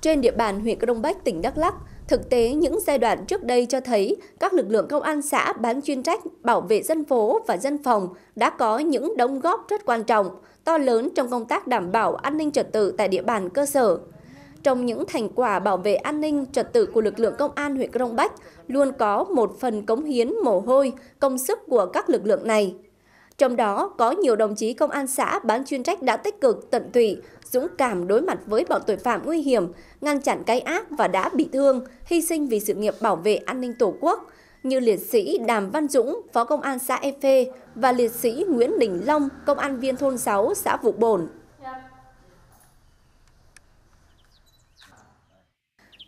Trên địa bàn huyện crong Bách, tỉnh Đắk Lắk, thực tế những giai đoạn trước đây cho thấy các lực lượng công an xã bán chuyên trách, bảo vệ dân phố và dân phòng đã có những đóng góp rất quan trọng, to lớn trong công tác đảm bảo an ninh trật tự tại địa bàn cơ sở. Trong những thành quả bảo vệ an ninh trật tự của lực lượng công an huyện Crong Bách luôn có một phần cống hiến mồ hôi, công sức của các lực lượng này. Trong đó có nhiều đồng chí công an xã bán chuyên trách đã tích cực, tận tụy, dũng cảm đối mặt với bọn tội phạm nguy hiểm, ngăn chặn cái ác và đã bị thương, hy sinh vì sự nghiệp bảo vệ an ninh Tổ quốc như liệt sĩ Đàm Văn Dũng, Phó Công an xã Efe và liệt sĩ Nguyễn Đình Long, Công an viên thôn 6 xã Vụ Bồn,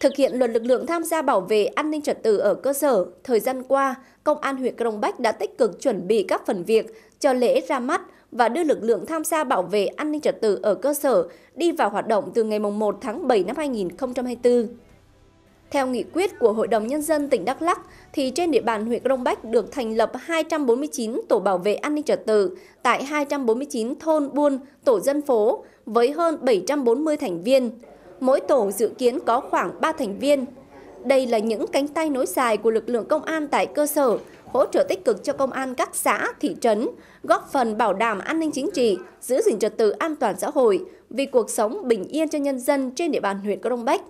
Thực hiện luật lực lượng tham gia bảo vệ an ninh trật tự ở cơ sở, thời gian qua, Công an huyện Crong Bách đã tích cực chuẩn bị các phần việc cho lễ ra mắt và đưa lực lượng tham gia bảo vệ an ninh trật tự ở cơ sở đi vào hoạt động từ ngày 1 tháng 7 năm 2024. Theo nghị quyết của Hội đồng Nhân dân tỉnh Đắk lắc thì trên địa bàn huyện Crong Bách được thành lập 249 tổ bảo vệ an ninh trật tự tại 249 thôn buôn, tổ dân phố với hơn 740 thành viên. Mỗi tổ dự kiến có khoảng 3 thành viên. Đây là những cánh tay nối dài của lực lượng công an tại cơ sở, hỗ trợ tích cực cho công an các xã, thị trấn, góp phần bảo đảm an ninh chính trị, giữ gìn trật tự an toàn xã hội vì cuộc sống bình yên cho nhân dân trên địa bàn huyện Crong Bách.